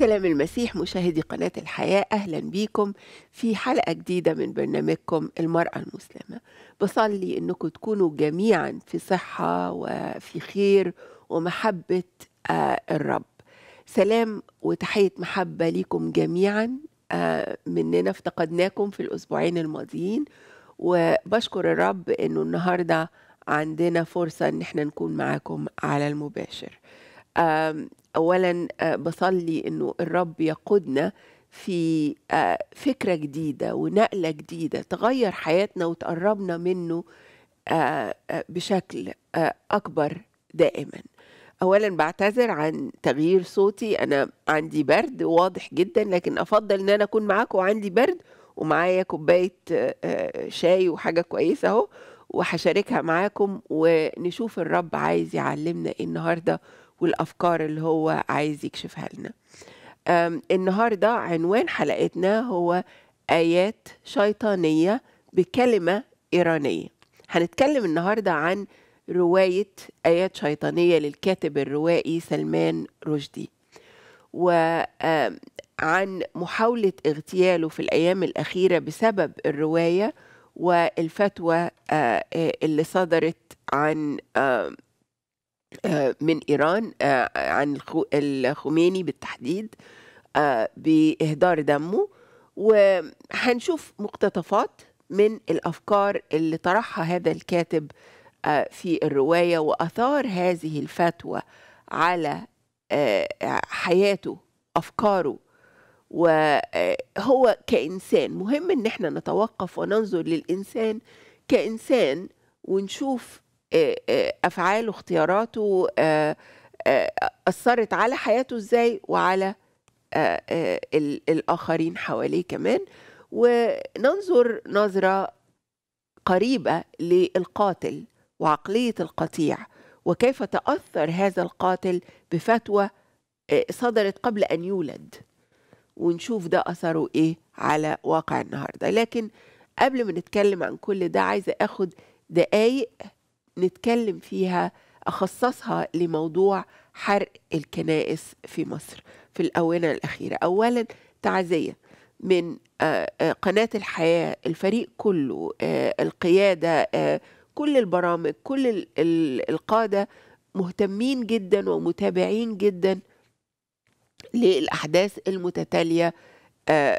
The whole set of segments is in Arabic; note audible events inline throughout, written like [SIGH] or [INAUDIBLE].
سلام المسيح مشاهدي قناة الحياة أهلا بيكم في حلقة جديدة من برنامجكم المرأة المسلمة بصلي أنكم تكونوا جميعا في صحة وفي خير ومحبة آه، الرب سلام وتحية محبة ليكم جميعا آه، مننا افتقدناكم في الأسبوعين الماضيين وبشكر الرب أنه النهاردة عندنا فرصة أن احنا نكون معاكم على المباشر اولا آه، بصلي انه الرب يقودنا في آه، فكره جديده ونقله جديده تغير حياتنا وتقربنا منه آه، بشكل اكبر دائما اولا بعتذر عن تغيير صوتي انا عندي برد واضح جدا لكن افضل ان انا اكون معاكم وعندي برد ومعايا كوبايه شاي وحاجه كويسه اهو وهشاركها معاكم ونشوف الرب عايز يعلمنا ايه النهارده والافكار اللي هو عايز يكشفها لنا النهارده عنوان حلقتنا هو ايات شيطانيه بكلمه ايرانيه هنتكلم النهارده عن روايه ايات شيطانيه للكاتب الروائي سلمان رشدي وعن محاوله اغتياله في الايام الاخيره بسبب الروايه والفتوى آه، آه، اللي صدرت عن آه، من إيران آه، عن الخميني بالتحديد آه، بإهدار دمه وهنشوف مقتطفات من الأفكار اللي طرحها هذا الكاتب في الرواية وأثار هذه الفتوى على حياته أفكاره وهو كإنسان مهم إن احنا نتوقف وننظر للإنسان كإنسان ونشوف آه، آه، افعاله اختياراته آه، اثرت على حياته ازاي وعلى الاخرين حواليه كمان وننظر نظره قريبه للقاتل وعقليه القطيع وكيف تاثر هذا القاتل بفتوى صدرت قبل ان يولد ونشوف ده اثره ايه على واقع النهارده لكن قبل ما نتكلم عن كل ده عايزه اخد دقايق نتكلم فيها أخصصها لموضوع حرق الكنائس في مصر في الآونة الأخيرة أولا تعزية من آه، آه، قناة الحياة الفريق كله آه، القيادة كل البرامج كل القادة مهتمين جدا ومتابعين جدا للأحداث المتتالية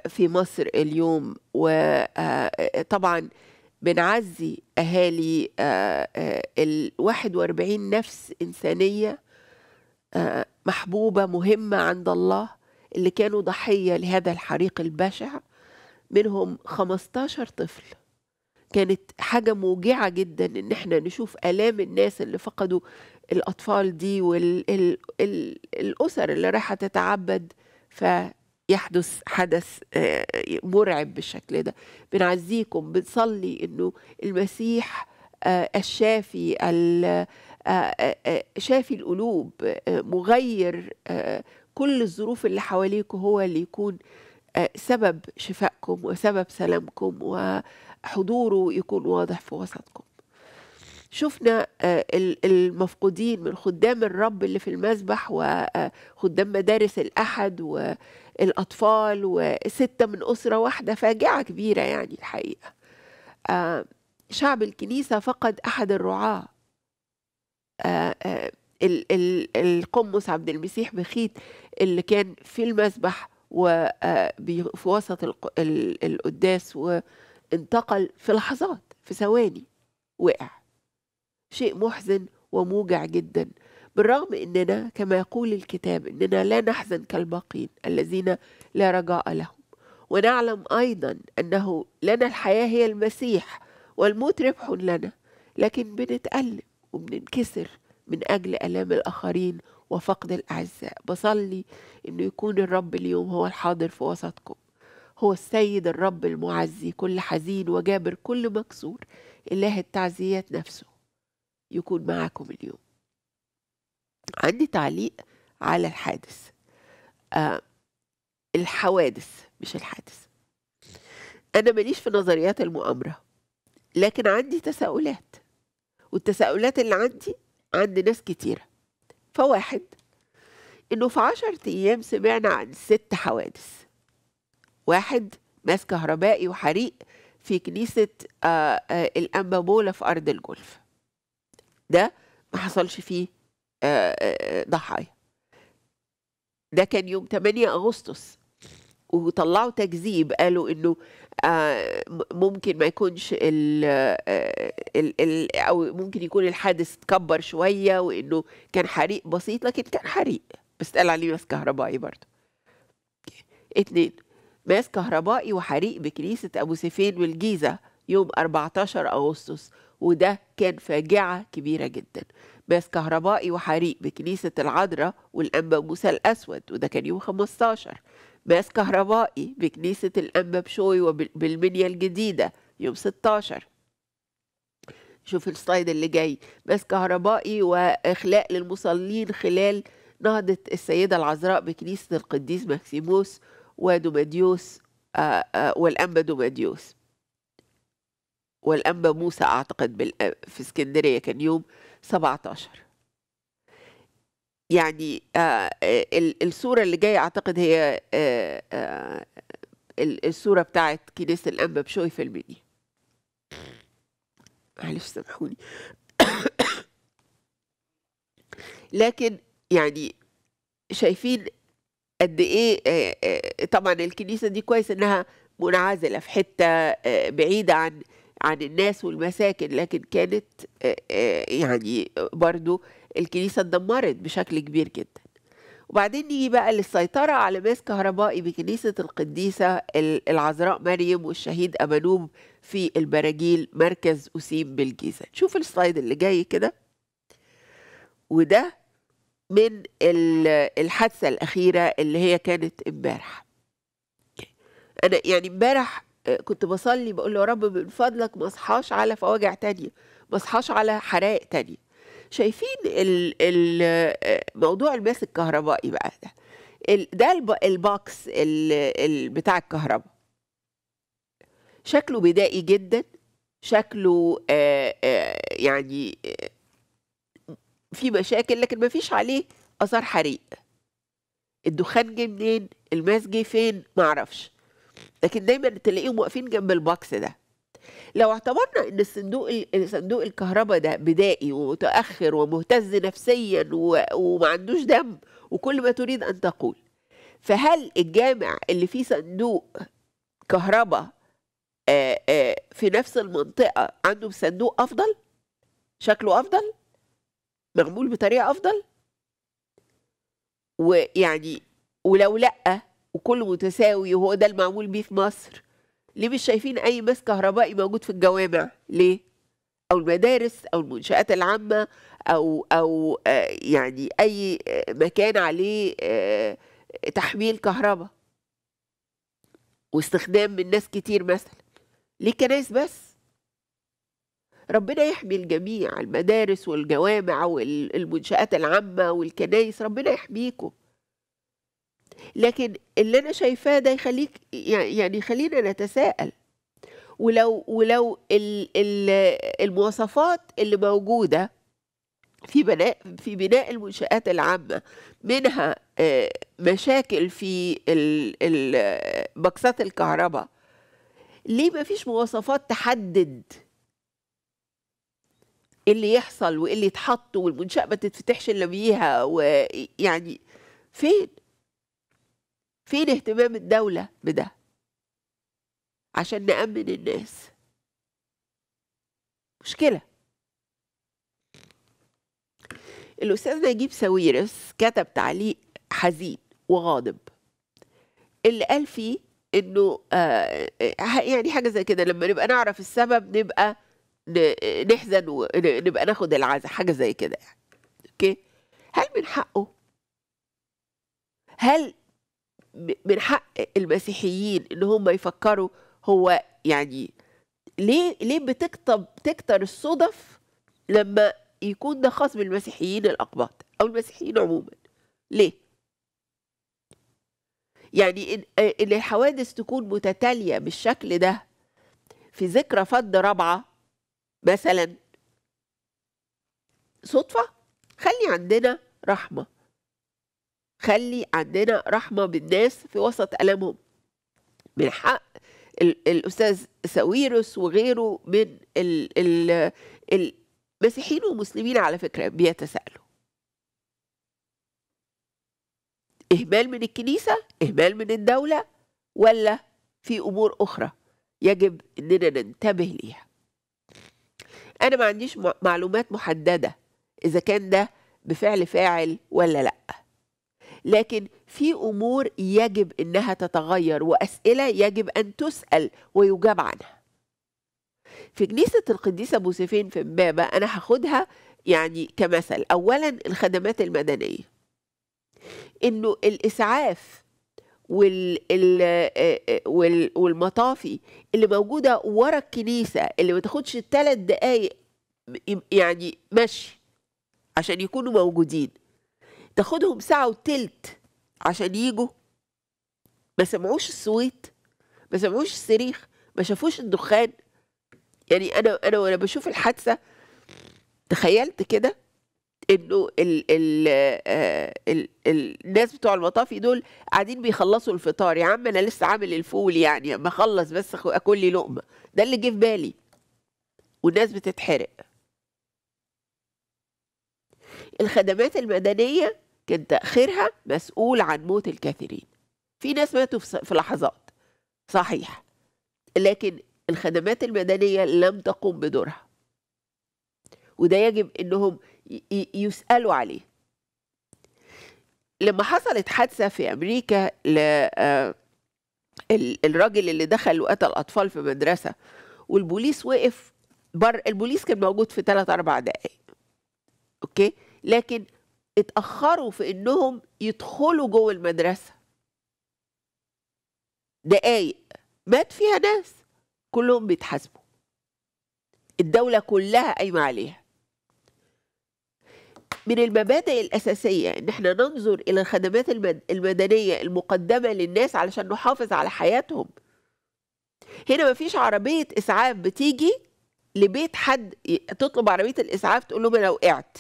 في مصر اليوم وطبعا بنعزي أهالي آه، آه، ال 41 نفس إنسانية آه، محبوبة مهمة عند الله اللي كانوا ضحية لهذا الحريق البشع منهم 15 طفل كانت حاجة موجعة جدا إن إحنا نشوف آلام الناس اللي فقدوا الأطفال دي والأسر اللي رايحة تتعبد ف يحدث حدث آه، مرعب بالشكل ده بنعزيكم بنصلي انه المسيح آه، الشافي آه، شافي القلوب مغير كل الظروف اللي حواليكم هو اللي يكون سبب شفائكم وسبب سلامكم وحضوره يكون واضح في وسطكم شفنا آه، المفقودين من خدام الرب اللي في المذبح وخدام آه، مدارس الأحد والأطفال وستة من أسرة واحدة فاجعة كبيرة يعني الحقيقة آه، شعب الكنيسة فقد أحد الرعاة القمص عبد المسيح بخيت اللي كان في المذبح وفي وسط القداس وانتقل في لحظات في ثواني وقع شيء محزن وموجع جدا بالرغم اننا كما يقول الكتاب اننا لا نحزن كالباقين الذين لا رجاء لهم ونعلم ايضا انه لنا الحياه هي المسيح والموت ربح لنا لكن بنتألم وبننكسر من أجل ألام الآخرين وفقد الأعزاء بصلي إنه يكون الرب اليوم هو الحاضر في وسطكم هو السيد الرب المعزي كل حزين وجابر كل مكسور إله التعزيات نفسه يكون معاكم اليوم عندي تعليق على الحادث آه الحوادث مش الحادث أنا ماليش في نظريات المؤامرة لكن عندي تساؤلات والتساؤلات اللي عندي عند ناس كتيرة فواحد إنه في عشرة أيام سمعنا عن ست حوادث واحد ماس كهربائي وحريق في كنيسة آه آآ آه، الأنبابولة في أرض الجولف ده ما حصلش فيه آه، آه، آه، ضحايا ده كان يوم 8 أغسطس وطلعوا تكذيب قالوا انه ممكن ما يكونش ال ال الـ او ممكن يكون الحادث اتكبر شويه وانه كان حريق بسيط لكن كان حريق بس قال عليه ماس كهربائي برضه اتنين ماس كهربائي وحريق بكنيسه ابو سيفين والجيزه يوم 14 اغسطس وده كان فاجعة كبيرة جدا بس كهربائي وحريق بكنيسة العذراء والأنبا موسى الأسود وده كان يوم 15 بس كهربائي بكنيسة الأنبا بشوي وبالمنيا الجديدة يوم 16 شوف السلايد اللي جاي بس كهربائي وإخلاء للمصلين خلال نهضة السيدة العذراء بكنيسة القديس مكسيموس ودوماديوس آه، آه، والأنبا دوماديوس والأنبا موسى أعتقد في اسكندرية كان يوم 17 يعني آه، آه، الصورة اللي جاية أعتقد هي آه، الصورة بتاعت كنيسة الأنبا بشوي في المني معلش سامحوني لكن يعني شايفين قد ايه طبعا الكنيسه دي كويس انها منعزله في حته بعيده عن عن الناس والمساكن لكن كانت يعني برضو الكنيسة اتدمرت بشكل كبير جدا وبعدين نيجي بقى للسيطرة على ماس كهربائي بكنيسة القديسة العذراء مريم والشهيد أمنوم في البراجيل مركز أسيم بالجيزة شوف السلايد اللي جاي كده وده من الحادثة الأخيرة اللي هي كانت امبارح أنا يعني امبارح كنت بصلي بقول له يا رب من فضلك ما اصحاش على فواجع تانية ما اصحاش على حرائق تانية شايفين الموضوع موضوع الماس الكهربائي بقى ده ده الباكس بتاع الكهرباء شكله بدائي جدا شكله يعني في مشاكل لكن ما فيش عليه اثار حريق الدخان جه منين الماس جه فين معرفش لكن دايما تلاقيهم واقفين جنب البوكس ده لو اعتبرنا ان الصندوق صندوق الكهرباء ده بدائي ومتاخر ومهتز نفسيا وما عندوش دم وكل ما تريد ان تقول فهل الجامع اللي فيه صندوق كهرباء في نفس المنطقه عنده صندوق افضل شكله افضل معمول بطريقه افضل ويعني ولو لأ وكله متساوي وهو ده المعمول بيه في مصر ليه مش شايفين اي ماس كهربائي موجود في الجوامع ليه او المدارس او المنشات العامه او او آه، يعني اي آه، مكان عليه آه، تحميل كهرباء واستخدام من ناس كتير مثلا ليه كنايس بس ربنا يحمي الجميع المدارس والجوامع والمنشآت العامة والكنايس ربنا يحميكم لكن اللي انا شايفاه ده يخليك يعني يخلينا نتساءل ولو ولو المواصفات اللي موجوده في بناء في بناء المنشآت العامة منها آه، مشاكل في بكسات الكهرباء ليه ما فيش مواصفات تحدد اللي يحصل واللي يتحط والمنشأة ما تتفتحش إلا بيها ويعني فين فين اهتمام الدولة بده عشان نأمن الناس مشكلة الأستاذ نجيب ساويرس كتب تعليق حزين وغاضب اللي قال فيه انه آه, آه، يعني حاجه زي كده لما نبقى نعرف السبب نبقى نحزن ونبقى ناخد العزاء حاجه زي كده يعني اوكي هل من حقه هل من حق المسيحيين ان هم يفكروا هو يعني ليه ليه بتكتب تكتر الصدف لما يكون ده خاص بالمسيحيين الاقباط او المسيحيين عموما ليه يعني ان, إن الحوادث تكون متتاليه بالشكل ده في ذكرى فض رابعه مثلا صدفه خلي عندنا رحمه خلي عندنا رحمة بالناس في وسط ألمهم من حق الأستاذ ساويرس وغيره من المسيحيين والمسلمين على فكرة بيتسألوا إهمال من الكنيسة إهمال من الدولة ولا في أمور أخرى يجب إننا ننتبه ليها أنا ما عنديش معلومات محددة إذا كان ده بفعل فاعل ولا لأ لكن في امور يجب انها تتغير واسئله يجب ان تسال ويجاب عنها في كنيسه القديسه بوسيفين في امبابه انا هاخدها يعني كمثل اولا الخدمات المدنيه انه الاسعاف وال... وال... والمطافي اللي موجوده ورا الكنيسه اللي ما تاخدش ثلاث دقايق يعني مشي عشان يكونوا موجودين تاخدهم ساعة وتلت عشان يجوا ما سمعوش الصويت ما سمعوش الصريخ ما شافوش الدخان يعني انا انا وانا بشوف الحادثه تخيلت كده انه ال آه، ال ال الناس بتوع المطافي دول قاعدين بيخلصوا الفطار يا عم انا لسه عامل الفول يعني بخلص اخلص بس اكل لي لقمه ده اللي جه في بالي والناس بتتحرق الخدمات المدنيه كان تأخيرها مسؤول عن موت الكثيرين في ناس ماتوا في لحظات صحيح لكن الخدمات المدنية لم تقم بدورها وده يجب انهم يسألوا عليه لما حصلت حادثة في أمريكا للراجل آه، الراجل اللي دخل وقتل أطفال في مدرسة والبوليس وقف بر البوليس كان موجود في 3 أربع دقايق أوكي لكن اتأخروا في إنهم يدخلوا جوه المدرسة دقايق مات فيها ناس كلهم بيتحاسبوا الدولة كلها قايمة عليها من المبادئ الأساسية إن احنا ننظر إلى الخدمات المدنية المقدمة للناس علشان نحافظ على حياتهم هنا مفيش عربية إسعاف بتيجي لبيت حد تطلب عربية الإسعاف تقول لهم أنا وقعت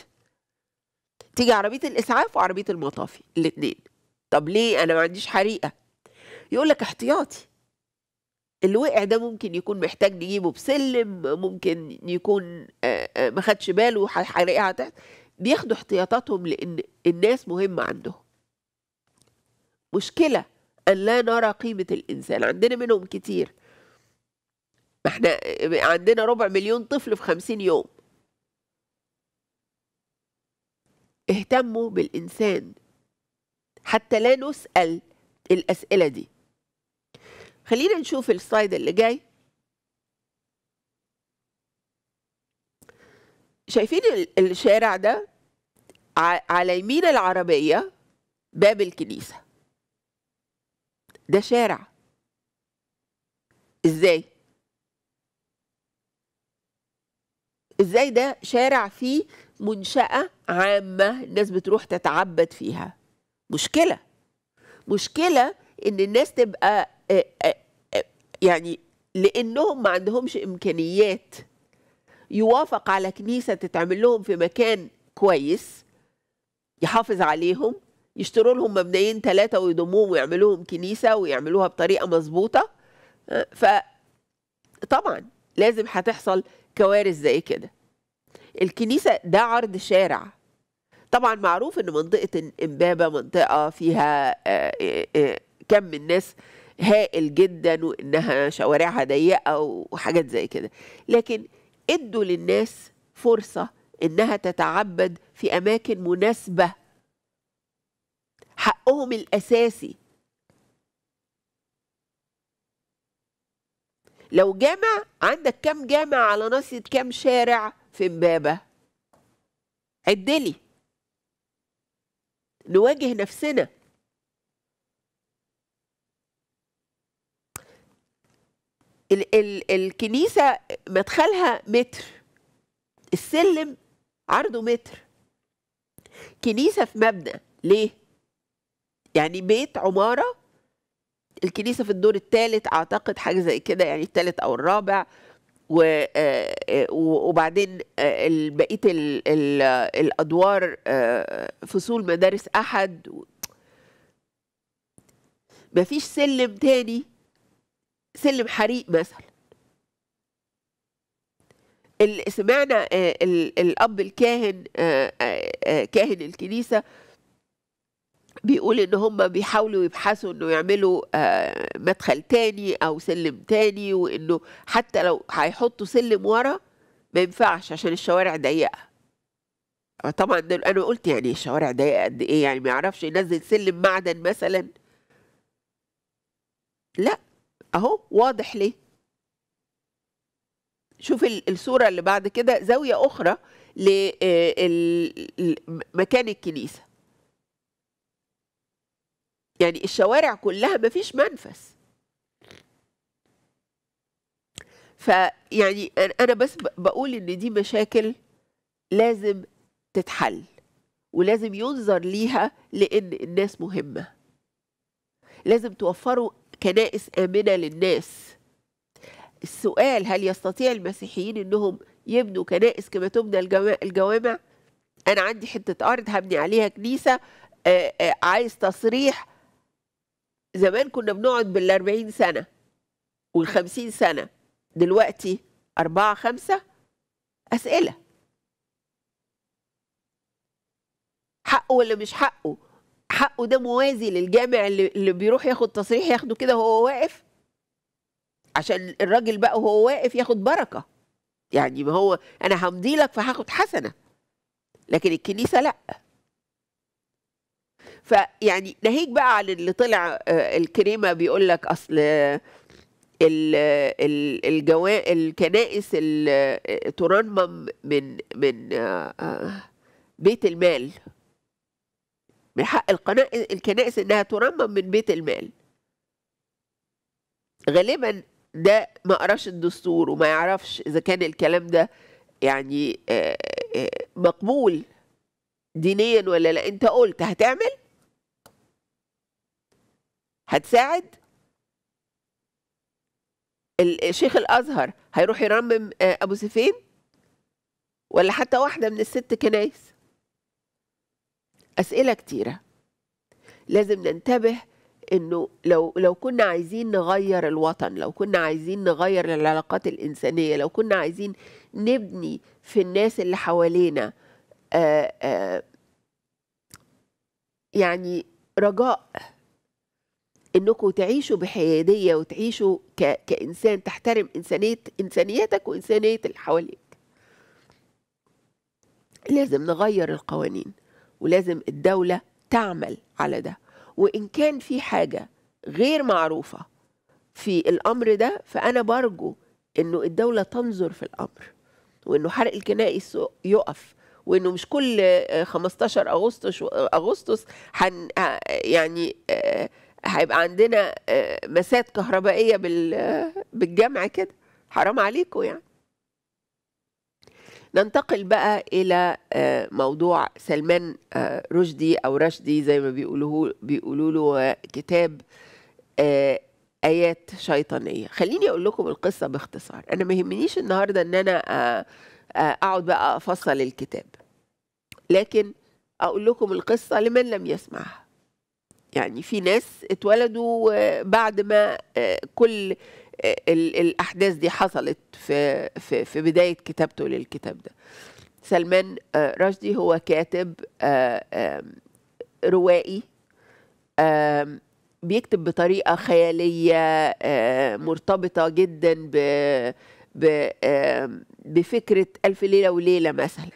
تيجي عربية الإسعاف وعربية المطافي الاتنين طب ليه أنا ما عنديش حريقة يقول لك احتياطي اللي وقع ده ممكن يكون محتاج نجيبه بسلم ممكن يكون آه، آه، ما خدش باله حريقة هتحصل بياخدوا احتياطاتهم لأن الناس مهمة عندهم مشكلة أن لا نرى قيمة الإنسان عندنا منهم كتير ما احنا آه، عندنا ربع مليون طفل في خمسين يوم اهتموا بالإنسان حتى لا نسأل الأسئلة دي خلينا نشوف السلايد اللي جاي شايفين الشارع ده على يمين العربية باب الكنيسة ده شارع ازاي ازاي ده شارع فيه منشأة عامة الناس بتروح تتعبد فيها مشكلة مشكلة إن الناس تبقى يعني لأنهم ما عندهمش إمكانيات يوافق على كنيسة تتعمل لهم في مكان كويس يحافظ عليهم يشتروا لهم مبنيين ثلاثة ويضموهم ويعملوهم كنيسة ويعملوها بطريقة مظبوطة فطبعا لازم هتحصل كوارث زي كده الكنيسة ده عرض شارع طبعا معروف ان منطقة امبابة منطقة فيها آه، آه، آه، كم من ناس هائل جدا وانها شوارعها ضيقة وحاجات زي كده لكن ادوا للناس فرصة انها تتعبد في اماكن مناسبة حقهم الاساسي لو جامع عندك كام جامع على ناصية كام شارع في امبابه عدلي نواجه نفسنا ال ال الكنيسة مدخلها متر السلم عرضه متر كنيسة في مبنى ليه؟ يعني بيت عمارة الكنيسة في الدور الثالث أعتقد حاجة زي كده يعني الثالث أو الرابع آه، آه، وبعدين آه، بقيه الادوار فصول مدارس احد مفيش سلم تاني سلم حريق مثلا سمعنا الاب الكاهن كاهن الكنيسه بيقول ان هم بيحاولوا يبحثوا انه يعملوا آه، مدخل تاني او سلم تاني وانه حتى لو هيحطوا سلم ورا ما ينفعش عشان الشوارع ضيقه طبعا انا قلت يعني الشوارع ضيقه قد ايه يعني ما يعرفش ينزل سلم معدن مثلا لا اهو واضح ليه شوف الصوره اللي بعد كده زاويه اخرى لمكان آه، الكنيسه يعني الشوارع كلها ما فيش منفس فيعني انا بس بقول ان دي مشاكل لازم تتحل ولازم ينظر ليها لان الناس مهمه لازم توفروا كنائس امنه للناس السؤال هل يستطيع المسيحيين انهم يبنوا كنائس كما تبنى الجوامع انا عندي حته ارض هبني عليها كنيسه عايز تصريح زمان كنا بنقعد بالأربعين سنة والخمسين سنة دلوقتي أربعة خمسة أسئلة حقه ولا مش حقه حقه ده موازي للجامع اللي, اللي بيروح ياخد تصريح ياخده كده وهو واقف عشان الراجل بقى وهو واقف ياخد بركة يعني ما هو أنا همضي لك فهاخد حسنة لكن الكنيسة لأ فيعني ناهيك بقى عن اللي طلع آه، الكريمه بيقول لك اصل الجوا الكنائس آه، ترمم من من آه، بيت المال من حق الكنائس انها ترمم من بيت المال غالبا ده ما قراش الدستور وما يعرفش اذا كان الكلام ده يعني مقبول دينيا ولا لا انت قلت هتعمل هتساعد الشيخ الازهر هيروح يرمم آه، ابو سفين ولا حتى واحده من الست كنايس اسئله كتيره لازم ننتبه انه لو لو كنا عايزين نغير الوطن لو كنا عايزين نغير العلاقات الانسانيه لو كنا عايزين نبني في الناس اللي حوالينا آآ آه، آآ آه، يعني رجاء انكم تعيشوا بحياديه وتعيشوا ك... كانسان تحترم انسانيه انسانيتك وانسانيه اللي حواليك لازم نغير القوانين ولازم الدوله تعمل على ده وان كان في حاجه غير معروفه في الامر ده فانا برجو انه الدوله تنظر في الامر وانه حرق الكنائس يقف وانه مش كل 15 اغسطس اغسطس حن يعني آه، هيبقى عندنا آه، مسات كهربائيه بالجمع كده حرام عليكم يعني ننتقل بقى الى آه، موضوع سلمان آه، رشدي او رشدي زي ما بيقولوه بيقولوا له كتاب ايات شيطانيه خليني اقول لكم القصه باختصار انا ما يهمنيش النهارده ان انا اقعد بقى افصل الكتاب لكن اقول لكم القصه لمن لم يسمعها يعني في ناس اتولدوا بعد ما آه، كل آه، الأحداث دي حصلت في, في, في بداية كتابته للكتاب ده سلمان آه، رشدي هو كاتب روائي بيكتب بطريقة خيالية مرتبطة جدا ب بفكرة ألف ليلة وليلة مثلا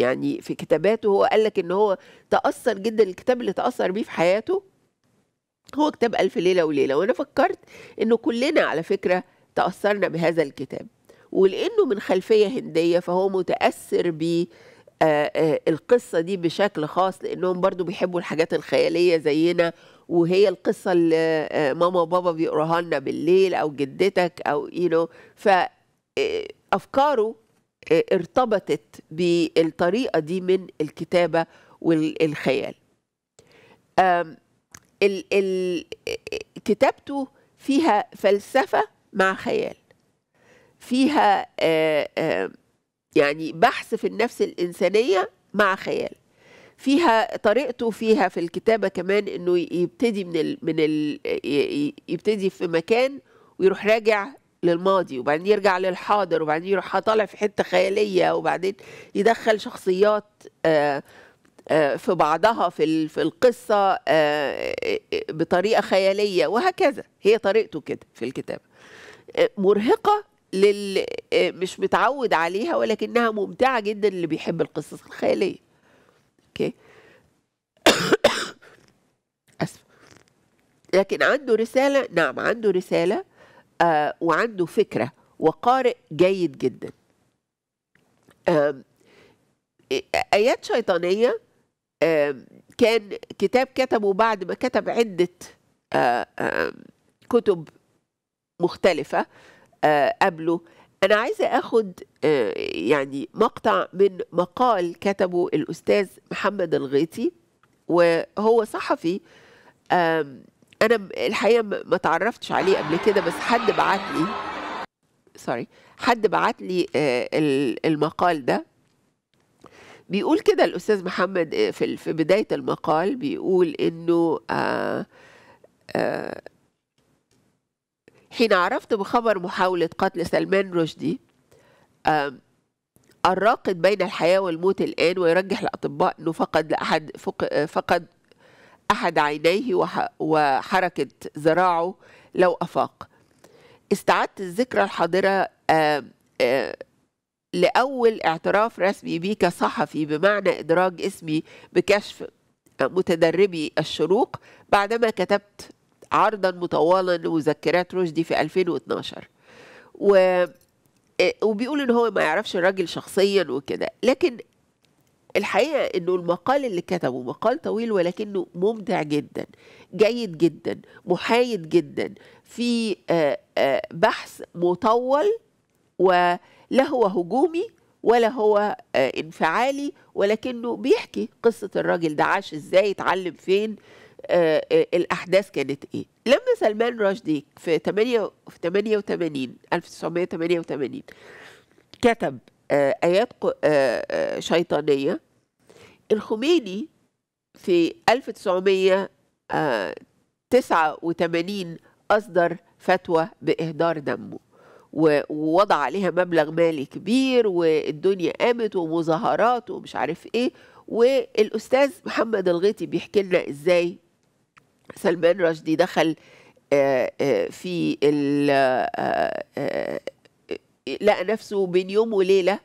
يعني في كتاباته هو قال لك ان هو تاثر جدا الكتاب اللي تاثر بيه في حياته هو كتاب الف ليله وليله وانا فكرت انه كلنا على فكره تاثرنا بهذا الكتاب ولانه من خلفيه هنديه فهو متاثر ب آه، آه، القصه دي بشكل خاص لانهم برضو بيحبوا الحاجات الخياليه زينا وهي القصه اللي آه، ماما وبابا بيقراها لنا بالليل او جدتك او يو you know ف افكاره ارتبطت بالطريقه دي من الكتابه والخيال ال ال كتابته فيها فلسفه مع خيال فيها يعني بحث في النفس الانسانيه مع خيال فيها طريقته فيها في الكتابه كمان انه يبتدي من ال من ال يبتدي في مكان ويروح راجع للماضي وبعدين يرجع للحاضر وبعدين يروح طالع في حته خياليه وبعدين يدخل شخصيات آه، آه، في بعضها في في القصه آه، بطريقه خياليه وهكذا هي طريقته كده في الكتابه مرهقه لل مش متعود عليها ولكنها ممتعه جدا اللي بيحب القصص الخياليه اوكي [COUGHS] اسف لكن عنده رساله نعم عنده رساله آه، وعنده فكره وقارئ جيد جدا ايات شيطانيه كان كتاب كتبه بعد ما كتب عده آه، كتب مختلفه آه، قبله انا عايزه اخد يعني مقطع من مقال كتبه الاستاذ محمد الغيطي وهو صحفي انا الحقيقه ما تعرفتش عليه قبل كده بس حد بعت لي سوري حد بعت لي آه، المقال ده بيقول كده الاستاذ محمد آه، في في بدايه المقال بيقول انه آه، حين عرفت بخبر محاوله قتل سلمان رشدي الراقد بين الحياة والموت الآن ويرجح الأطباء أنه فقد لأحد فقد أحد عينيه وحركة ذراعه لو أفاق استعدت الذكرى الحاضرة آه، آه، لأول اعتراف رسمي بي كصحفي بمعنى إدراج اسمي بكشف متدربي الشروق بعدما كتبت عرضا مطولا لمذكرات رشدي في 2012 و آه، وبيقول ان هو ما يعرفش الراجل شخصيا وكده لكن الحقيقة انه المقال اللي كتبه مقال طويل ولكنه ممتع جدا جيد جدا محايد جدا في آه، آه، بحث مطول ولا هو هجومي ولا هو آه، انفعالي ولكنه بيحكي قصة الراجل ده عاش ازاي اتعلم فين الأحداث كانت إيه لما سلمان رشدي في 88 1988 كتب آه، آيات آه، آه، شيطانية الخميني في 1989 أصدر فتوى بإهدار دمه ووضع عليها مبلغ مالي كبير والدنيا قامت ومظاهرات ومش عارف ايه والاستاذ محمد الغيطي بيحكي لنا ازاي سلمان رشدي دخل في لقى نفسه بين يوم وليله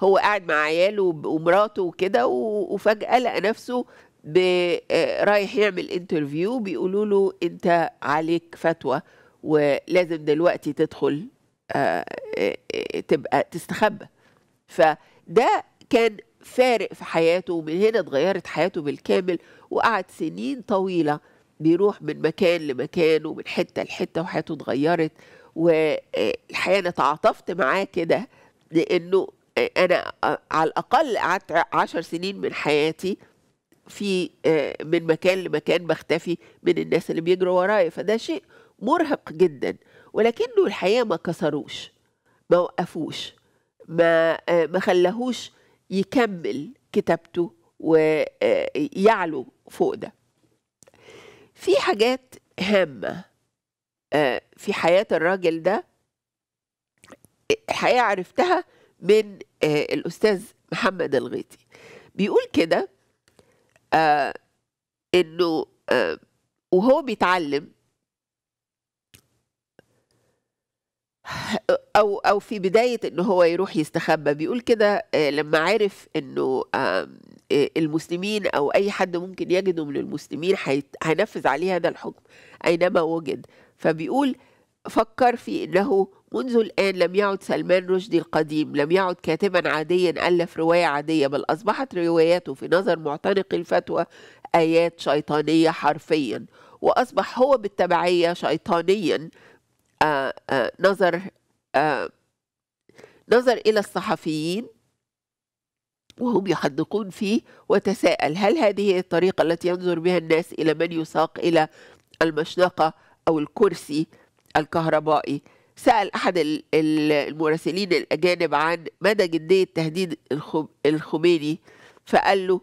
هو قاعد مع عياله ومراته وكده وفجاه لقى نفسه آه، رايح يعمل انترفيو بيقولوا له انت عليك فتوى ولازم دلوقتي تدخل آه، آه، تبقى تستخبى فده كان فارق في حياته ومن هنا اتغيرت حياته بالكامل وقعد سنين طويله بيروح من مكان لمكان ومن حته لحته وحياته اتغيرت والحقيقه انا تعاطفت معاه كده لانه انا على الاقل قعدت عشر سنين من حياتي في من مكان لمكان بختفي من الناس اللي بيجروا ورايا فده شيء مرهق جدا ولكنه الحقيقه ما كسروش ما وقفوش ما ما خلاهوش يكمل كتابته ويعلو فوق ده في حاجات هامه في حياة الراجل ده الحقيقة عرفتها من آه، الأستاذ محمد الغيطي بيقول كده آه، إنه آه، وهو بيتعلم او او في بدايه ان هو يروح يستخبى بيقول كده لما عرف انه المسلمين او اي حد ممكن يجده من المسلمين هينفذ عليه هذا الحكم اينما وجد فبيقول فكر في انه منذ الان لم يعد سلمان رشدي القديم لم يعد كاتبا عاديا الف روايه عاديه بل اصبحت رواياته في نظر معتنق الفتوى ايات شيطانيه حرفيا واصبح هو بالتبعيه شيطانيا آآ آه، آآ آه، نظر آآ آه، نظر الى الصحفيين وهم يحدقون فيه وتساءل هل هذه الطريقه التي ينظر بها الناس الى من يساق الى المشنقه أو الكرسي الكهربائي سأل أحد المراسلين الأجانب عن مدى جدية تهديد الخميني فقال له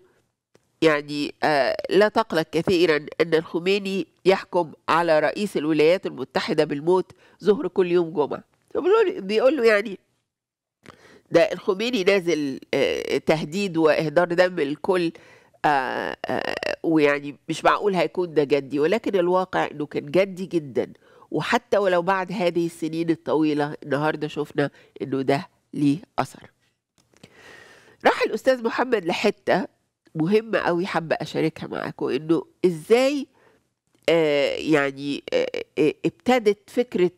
يعني آه، لا تقلق كثيرا أن الخميني يحكم على رئيس الولايات المتحدة بالموت ظهر كل يوم جمعة بيقول له يعني ده الخميني نازل آه، تهديد وإهدار دم الكل آه، ويعني مش معقول هيكون ده جدي ولكن الواقع انه كان جدي جدا وحتى ولو بعد هذه السنين الطويلة النهاردة شفنا انه ده ليه أثر راح الأستاذ محمد لحتة مهمة أوي حابة أشاركها معاكم إنه إزاي آه يعني آه, آه، ابتدت فكرة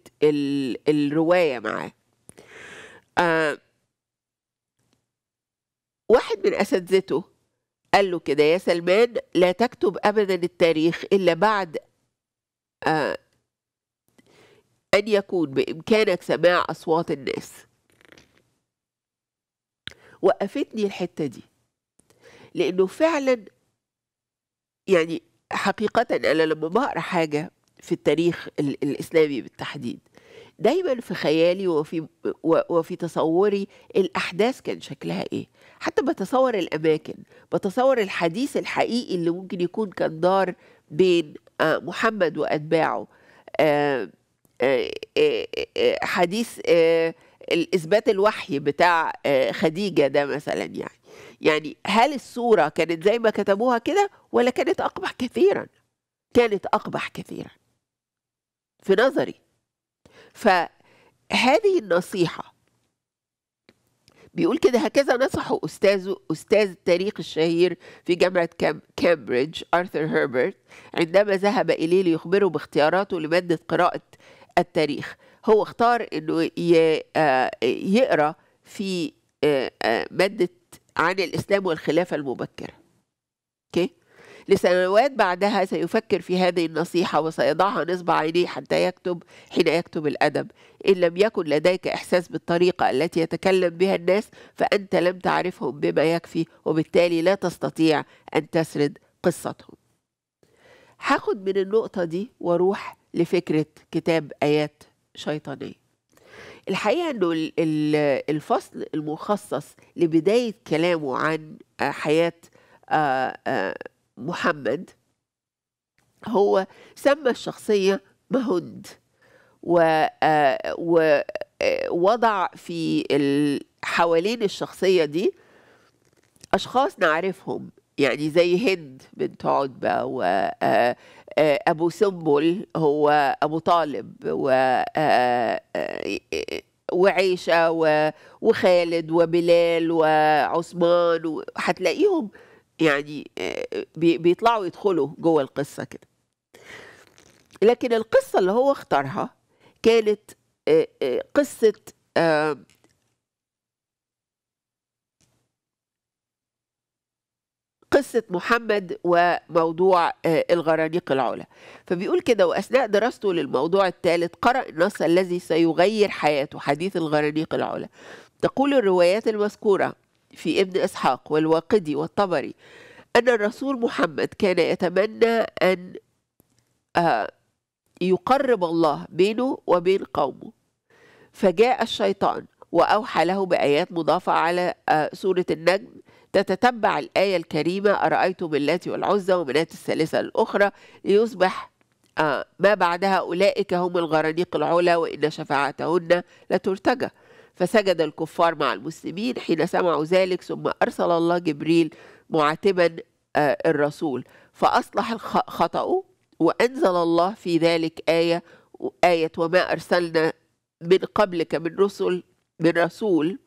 الرواية معاه آه واحد من أساتذته قال له كده يا سلمان لا تكتب أبدا التاريخ إلا بعد آه, أن يكون بإمكانك سماع أصوات الناس وقفتني الحتة دي لأنه فعلا يعني حقيقة أنا لما بقرأ حاجة في التاريخ الإسلامي بالتحديد دايما في خيالي وفي وفي تصوري الأحداث كان شكلها إيه حتى بتصور الأماكن بتصور الحديث الحقيقي اللي ممكن يكون كان دار بين آه، محمد وأتباعه آه، آه، حديث الإثبات الوحي بتاع خديجة ده مثلا يعني يعني هل الصورة كانت زي ما كتبوها كده ولا كانت أقبح كثيرا كانت أقبح كثيرا في نظري فهذه النصيحة بيقول كده هكذا نصحه أستاذه أستاذ التاريخ الشهير في جامعة كامبريدج أرثر هيربرت عندما ذهب إليه ليخبره باختياراته لمادة قراءة التاريخ هو اختار أنه آه، يقرأ في آه، آه، مادة عن الإسلام والخلافة المبكرة أوكي okay. لسنوات بعدها سيفكر في هذه النصيحة وسيضعها نصب عينيه حتى يكتب حين يكتب الأدب إن لم يكن لديك إحساس بالطريقة التي يتكلم بها الناس فأنت لم تعرفهم بما يكفي وبالتالي لا تستطيع أن تسرد قصتهم هاخد من النقطة دي واروح لفكرة كتاب آيات شيطانية الحقيقة أنه الفصل المخصص لبداية كلامه عن حياة آه، آه، محمد هو سمى الشخصية مهند و آه، ووضع آه، في حوالين الشخصية دي أشخاص نعرفهم يعني زي هند بنت عتبة وأبو آه، سنبل هو أبو طالب و وعيشة وخالد وبلال وعثمان وهتلاقيهم يعني آه، بيطلعوا يدخلوا جوه القصة كده لكن القصة اللي هو اختارها كانت آه، آه، قصة قصة محمد وموضوع الغرانيق العلا فبيقول كده وأثناء دراسته للموضوع الثالث قرأ النص الذي سيغير حياته حديث الغرانيق العلا تقول الروايات المذكورة في ابن إسحاق والواقدي والطبري أن الرسول محمد كان يتمنى أن آه، يقرب الله بينه وبين قومه فجاء الشيطان وأوحى له بآيات مضافة على آه، سورة النجم تتتبع الآية الكريمة أرأيتم اللاتي والعزى ومناة الثالثة الأخرى ليصبح آه، ما بعدها اولئك هم الغرانيق العلا وإن شفاعتهن لترتجى فسجد الكفار مع المسلمين حين سمعوا ذلك ثم أرسل الله جبريل معاتبا آه، الرسول فأصلح خطأه وأنزل الله في ذلك آية آية وما أرسلنا من قبلك من رسل من رسول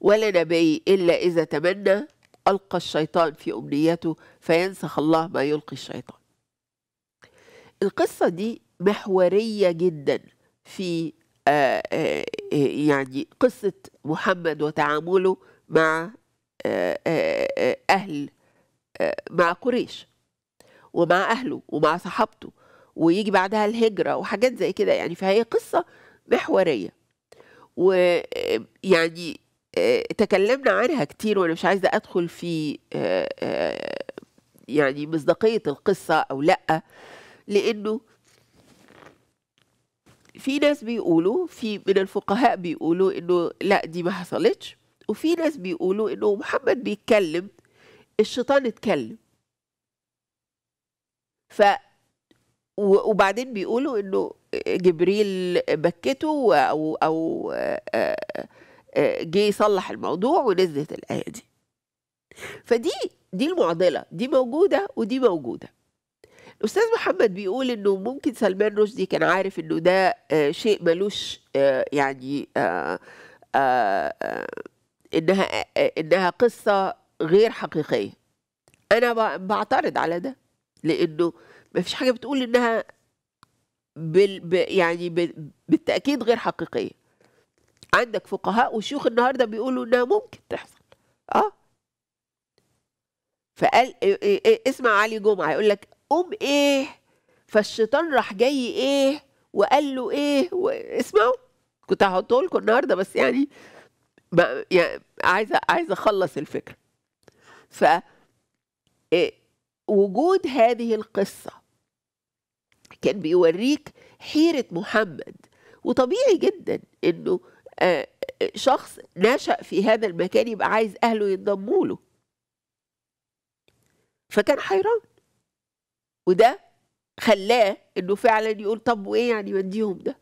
ولا نبي إلا إذا تمنى ألقى الشيطان في أمنيته فينسخ الله ما يلقي الشيطان القصة دي محورية جدا في آه، آه، آه، يعني قصة محمد وتعامله مع أهل مع قريش ومع أهله ومع صحابته ويجي بعدها الهجرة وحاجات زي كده يعني فهي قصة محورية ويعني تكلمنا عنها كتير وأنا مش عايزة أدخل في يعني مصداقية القصة أو لأ لأنه في ناس بيقولوا في من الفقهاء بيقولوا انه لا دي ما حصلتش وفي ناس بيقولوا انه محمد بيتكلم الشيطان اتكلم ف وبعدين بيقولوا انه جبريل بكته او او جه يصلح الموضوع ونزلت الايه دي فدي دي المعضله دي موجوده ودي موجوده الاستاذ محمد بيقول انه ممكن سلمان رشدي كان عارف انه ده آه، شيء ملوش آه، يعني آه، انها انها قصه غير حقيقيه انا بعترض على ده لانه ما فيش حاجه بتقول انها بال يعني بالتاكيد غير حقيقيه عندك فقهاء وشيوخ النهارده بيقولوا انها ممكن تحصل اه فقال اسمع علي جمعه يقول لك قوم ايه فالشيطان راح جاي ايه وقال له ايه اسمعوا كنت هحطه لكم النهارده بس يعني يعني عايزه عايزه اخلص الفكره ف إيه، وجود هذه القصه كان بيوريك حيره محمد وطبيعي جدا انه آه، شخص نشأ في هذا المكان يبقى عايز أهله ينضموا له فكان حيران وده خلاه انه فعلا يقول طب وايه يعني وديهم ده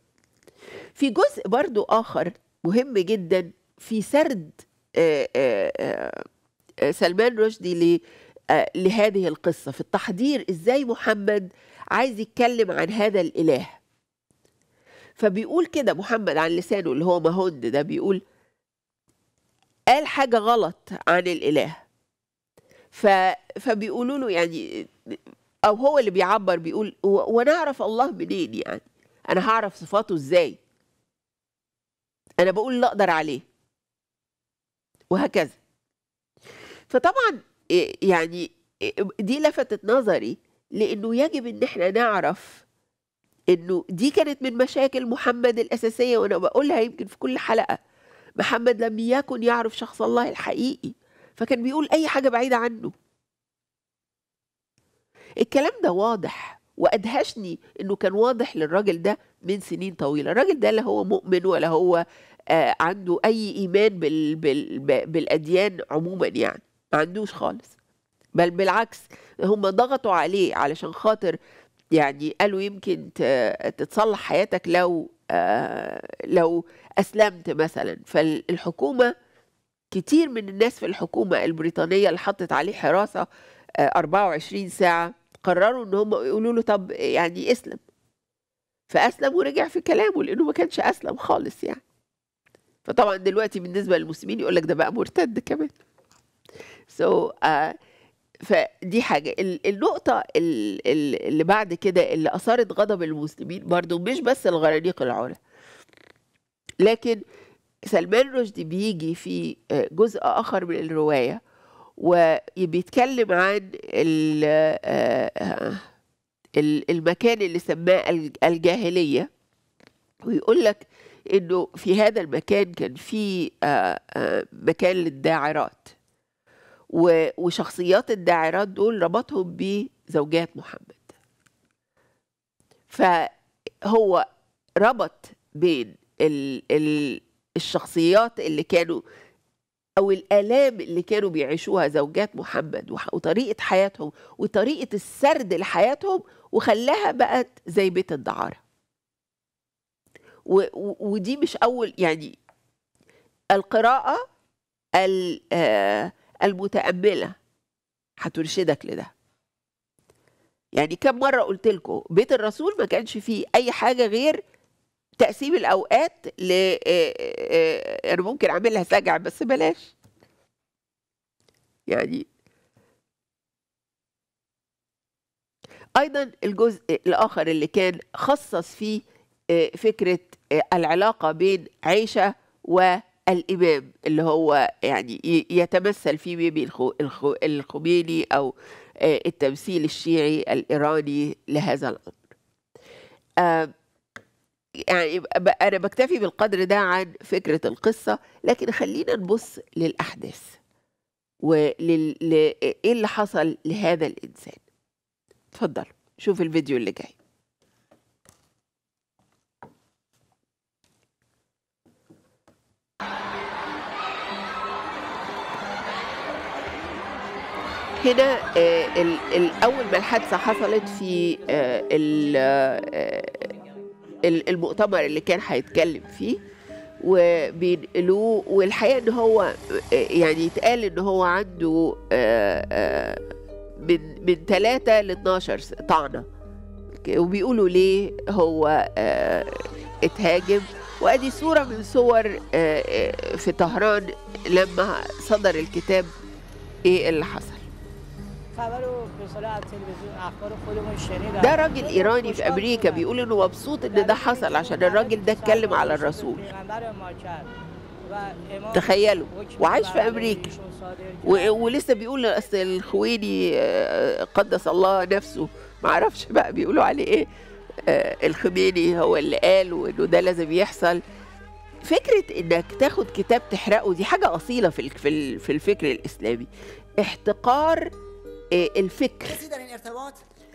في جزء برضو اخر مهم جدا في سرد آآ آه، آآ آه، آه، سلمان رشدي لهذه القصة في التحضير إزاي محمد عايز يتكلم عن هذا الإله فبيقول كده محمد عن لسانه اللي هو مهند ده بيقول قال حاجة غلط عن الإله ف... فبيقولوا له يعني او هو اللي بيعبر بيقول وانا اعرف الله منين يعني انا هعرف صفاته ازاي انا بقول اللي اقدر عليه وهكذا فطبعا يعني دي لفتت نظري لانه يجب ان احنا نعرف انه دي كانت من مشاكل محمد الاساسيه وانا بقولها يمكن في كل حلقه محمد لم يكن يعرف شخص الله الحقيقي فكان بيقول اي حاجه بعيده عنه الكلام ده واضح وادهشني انه كان واضح للراجل ده من سنين طويله الراجل ده لا هو مؤمن ولا هو آه، عنده اي ايمان بال بال بالاديان عموما يعني ما عندوش خالص بل بالعكس هم ضغطوا عليه علشان خاطر يعني قالوا يمكن تتصلح حياتك لو آه، لو اسلمت مثلا فالحكومه كتير من الناس في الحكومه البريطانيه اللي حطت عليه حراسه 24 آه، ساعه قرروا ان هم يقولوا له طب يعني اسلم فاسلم ورجع في كلامه لانه ما كانش اسلم خالص يعني فطبعا دلوقتي بالنسبه للمسلمين يقول لك ده بقى مرتد كمان سو so, uh, فدي حاجه النقطه اللي بعد كده اللي اثارت غضب المسلمين برضو مش بس الغرانيق العلا لكن سلمان رشدي بيجي في آه، جزء اخر من الروايه وبيتكلم عن آه، المكان اللي سماه الجاهلية ويقول لك انه في هذا المكان كان في آه، آه، مكان للداعرات وشخصيات الداعرات دول ربطهم بزوجات محمد فهو ربط بين الشخصيات اللي كانوا او الالام اللي كانوا بيعيشوها زوجات محمد وطريقه حياتهم وطريقه السرد لحياتهم وخلاها بقت زي بيت الدعاره ودي مش اول يعني القراءه آه، المتامله هترشدك لده يعني كم مره قلت لكم بيت الرسول ما كانش فيه اي حاجه غير تقسيم الاوقات ل آه، آه، آه، انا ممكن اعملها سجع بس بلاش يعني ايضا الجزء الاخر اللي كان خصص فيه فكره العلاقه بين عيشه والامام اللي هو يعني يتمثل فيه بيبي الخميني او التمثيل الشيعي الايراني لهذا الامر يعني انا بكتفي بالقدر ده عن فكره القصه لكن خلينا نبص للاحداث ولل ايه اللي حصل لهذا الانسان اتفضل شوف الفيديو اللي جاي هنا آه، اول ما الحادثه حصلت في آه، آه، المؤتمر اللي كان هيتكلم فيه وبينقلوه والحقيقه ان هو يعني يتقال ان هو عنده آه، آه، من من 3 ل 12 طعنه وبيقولوا ليه هو آه، اتهاجم وادي صوره من صور في طهران لما صدر الكتاب ايه اللي حصل ده راجل ايراني في امريكا بيقول انه مبسوط ان ده حصل عشان الراجل ده اتكلم على الرسول تخيلوا وعايش في امريكا ولسه بيقول اصل الخويني قدس الله نفسه معرفش بقى بيقولوا عليه ايه اه، الخميني هو اللي قال وانه ده لازم يحصل فكره انك تاخد كتاب تحرقه دي حاجه اصيله في في الفكر الاسلامي احتقار إيه، الفكر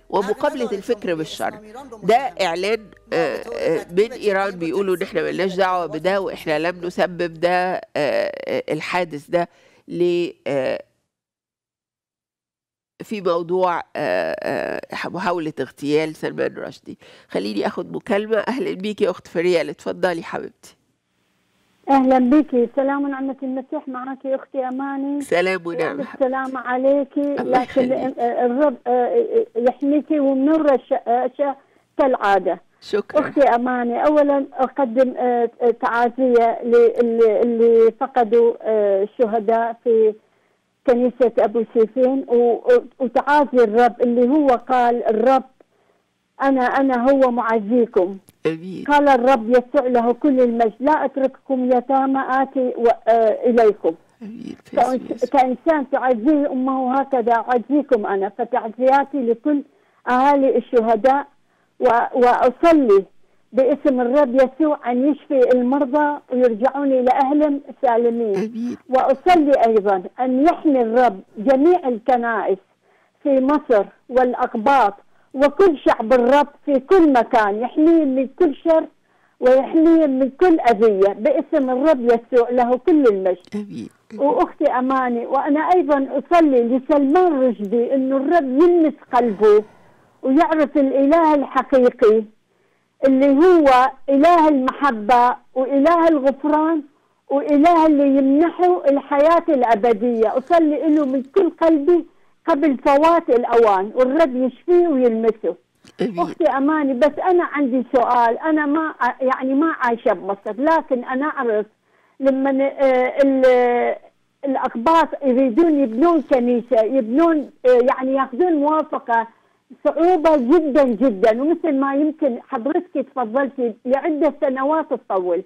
ومقابلة الفكر بالشر ده إعلان آه، آه، من إيران بيقولوا إن إحنا ملناش دعوة بده وإحنا لم نسبب ده آه، الحادث ده ل في موضوع محاولة اغتيال سلمان رشدي خليني أخد مكالمة أهلا بيك يا أخت فريال اتفضلي حبيبتي اهلا بك سلام على المسيح معك اختي اماني سلام ونعمة السلام عليك لكن الرب آه، آه، يحميك ومنور آه، كالعادة شكرا اختي اماني اولا اقدم تعازيه للي فقدوا الشهداء في كنيسه ابو سيفين وتعازي الرب اللي هو قال الرب أنا أنا هو معزيكم أمين. قال الرب يسوع له كل المجد لا أترككم يتامى آتي و... آه إليكم أمين. كإنسان تعزيه أمه هكذا أعزيكم أنا فتعزياتي لكل أهالي الشهداء و... وأصلي باسم الرب يسوع أن يشفي المرضى ويرجعون إلى أهلهم سالمين أمين. وأصلي أيضا أن يحمي الرب جميع الكنائس في مصر والأقباط وكل شعب الرب في كل مكان يحميه من كل شر ويحميه من كل أذية باسم الرب يسوع له كل المجد وأختي أماني وأنا أيضا أصلي لسلمان رشدي أنه الرب يلمس قلبه ويعرف الإله الحقيقي اللي هو إله المحبة وإله الغفران وإله اللي يمنحه الحياة الأبدية أصلي له من كل قلبي قبل فوات الأوان والرب يشفيه ويلمسه إيه. أختي أماني بس أنا عندي سؤال أنا ما يعني ما عايشة بمصر لكن أنا أعرف لما آه، الأقباط يريدون يبنون كنيسة يبنون آه، يعني ياخذون موافقة صعوبة جدا جدا ومثل ما يمكن حضرتك تفضلتي لعدة سنوات تطول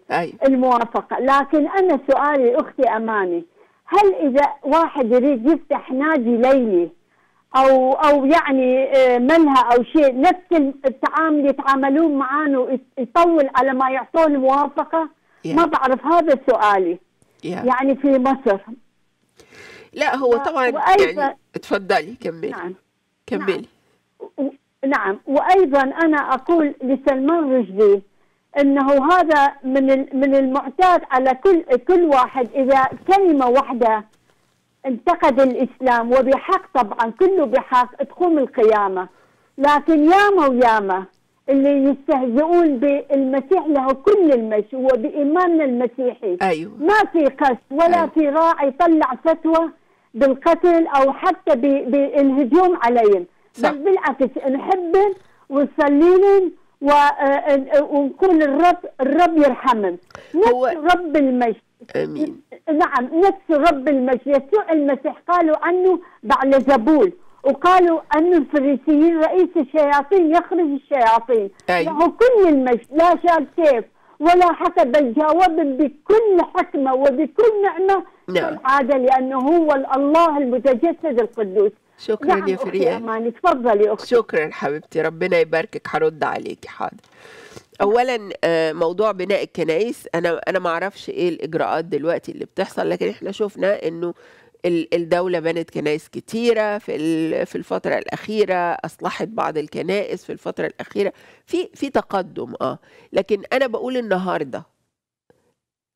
الموافقة لكن أنا سؤالي أختي أماني هل اذا واحد يريد يفتح نادي ليلي او او يعني آه، ملهى او شيء نفس التعامل يتعاملون معانا يطول على ما يعطون الموافقه yeah. ما بعرف هذا سؤالي yeah. يعني في مصر لا هو آه، طبعا وأيضا يعني تفضلي كملي نعم كملي نعم. نعم وايضا انا اقول لسلمان رشدي انه هذا من من المعتاد على كل كل واحد اذا كلمه واحده انتقد الاسلام وبحق طبعا كله بحق تقوم القيامه لكن ياما وياما اللي يستهزئون بالمسيح له كل المجد وبايماننا المسيحي أيوة. ما في قصد ولا أيوة. في راعي طلع فتوى بالقتل او حتى بالهجوم عليهم بس بالعكس نحبهم ونصلي لهم آه، آه، آه، ونكون الرب الرب يرحمهم نفس هو... رب المجد امين نعم نفس رب المجد يسوع المسيح قالوا عنه بعد زبول وقالوا أن الفريسيين رئيس الشياطين يخرج الشياطين أي. له كل المجد لا شال كيف ولا حتى بل جاوب بكل حكمة وبكل نعمة نعم. عادة لأنه هو الله المتجسد القدوس شكرا نعم، يا فريده اماني تفضلي اختي شكرا حبيبتي ربنا يباركك هرد عليكي حاضر اولا آه، موضوع بناء الكنائس انا انا ما اعرفش ايه الاجراءات دلوقتي اللي بتحصل لكن احنا شفنا انه الدولة بنت كنائس كتيرة في في الفترة الأخيرة أصلحت بعض الكنائس في الفترة الأخيرة في في تقدم اه لكن أنا بقول النهاردة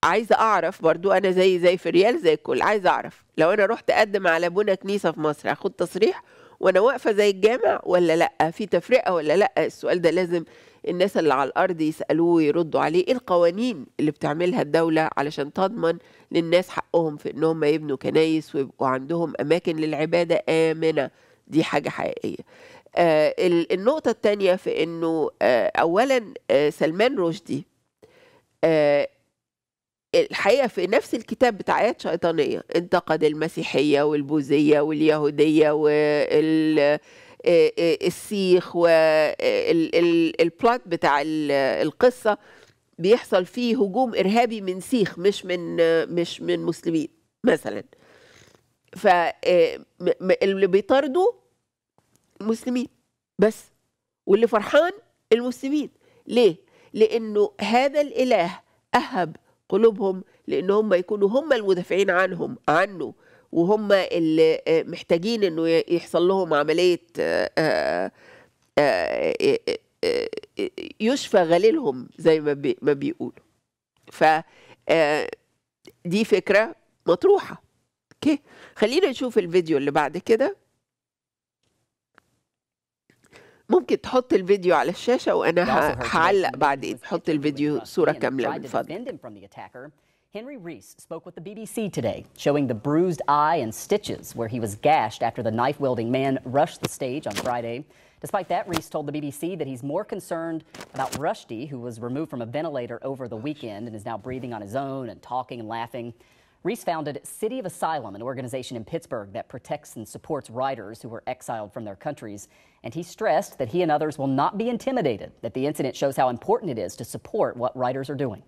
عايزه اعرف برضو انا زي زي في ريال زي الكل عايزه اعرف لو انا رحت اقدم على بنى كنيسه في مصر هاخد تصريح وانا واقفه زي الجامع ولا لا في تفرقه ولا لا السؤال ده لازم الناس اللي على الارض يسالوه ويردوا عليه ايه القوانين اللي بتعملها الدوله علشان تضمن للناس حقهم في ان هم يبنوا كنايس ويبقوا عندهم اماكن للعباده امنه دي حاجه حقيقيه آه النقطه الثانيه في انه آه اولا آه سلمان رشدي آه الحقيقة في نفس الكتاب بتاع ايات شيطانية انتقد المسيحية والبوذية واليهودية وال آه، آه، السيخ والبلات آه، بتاع القصة بيحصل فيه هجوم إرهابي من سيخ مش من مش من مسلمين مثلا فاللي بيطاردوا المسلمين بس واللي فرحان المسلمين ليه؟ لأنه هذا الإله أهب قلوبهم لان هم يكونوا هم المدافعين عنهم عنه وهم اللي آه، محتاجين انه يحصل لهم عمليه آه، آه، يشفى غليلهم زي ما ما بيقولوا ف دي فكره مطروحه اوكي خلينا نشوف الفيديو اللي بعد كده ممكن تحط الفيديو على الشاشة وأنا هعلق بعدين تحط الفيديو صورة كاملة من فضلك Henry Reese spoke with the BBC today, showing the bruised eye and stitches where he was gashed after the knife wielding man rushed the stage on Friday. Despite that, Reese told the BBC that he's more concerned about Rushdie, who was removed from a ventilator over the weekend and is now breathing on his own and talking and laughing. Reese founded City of Asylum, an organization in Pittsburgh that protects and supports writers who were exiled from their countries. And he stressed that he and others will not be intimidated, that the incident shows how important it is to support what writers are doing.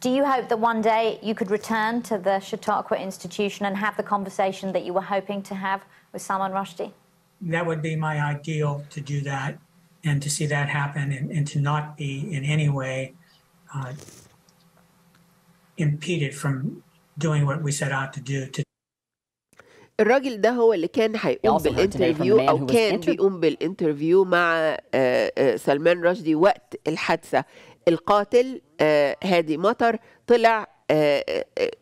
Do you hope that one day you could return to the Chautauqua Institution and have the conversation that you were hoping to have with Salman Rushdie? That would be my ideal to do that and to see that happen and, and to not be in any way uh, impeded from doing what we set out to do to الراجل ده هو اللي كان هيقوم بالانترفيو او كان بيقوم بالانترفيو مع آه، آه، سلمان رشدي وقت الحادثه القاتل آه، هادي مطر طلع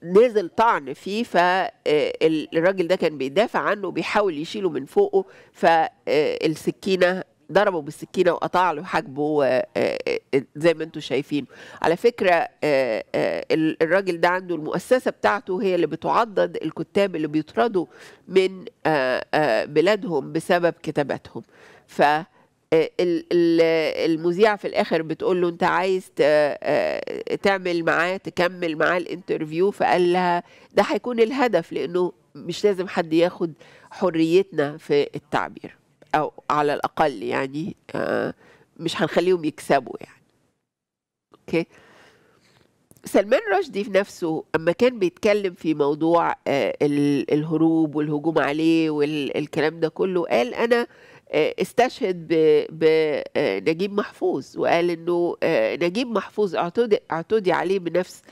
نزل طعن فيه فالراجل ده كان بيدافع عنه بيحاول يشيله من فوقه فالسكينه ضربه بالسكينه وقطع له حاجبه آه، آه، آه، زي ما انتم شايفين على فكره الراجل ده عنده المؤسسه بتاعته هي اللي بتعضد الكتاب اللي بيطردوا من بلادهم بسبب كتاباتهم ف المذيعة في الآخر بتقول له أنت عايز تعمل معاه تكمل معاه الانترفيو فقال لها ده هيكون الهدف لأنه مش لازم حد ياخد حريتنا في التعبير أو على الأقل يعني آه، مش هنخليهم يكسبوا يعني أوكي سلمان رشدي في نفسه أما كان بيتكلم في موضوع آه، الهروب والهجوم عليه والكلام ده كله قال أنا آه، استشهد بنجيب محفوظ وقال انه نجيب محفوظ اعتدي, اعتدي عليه بنفس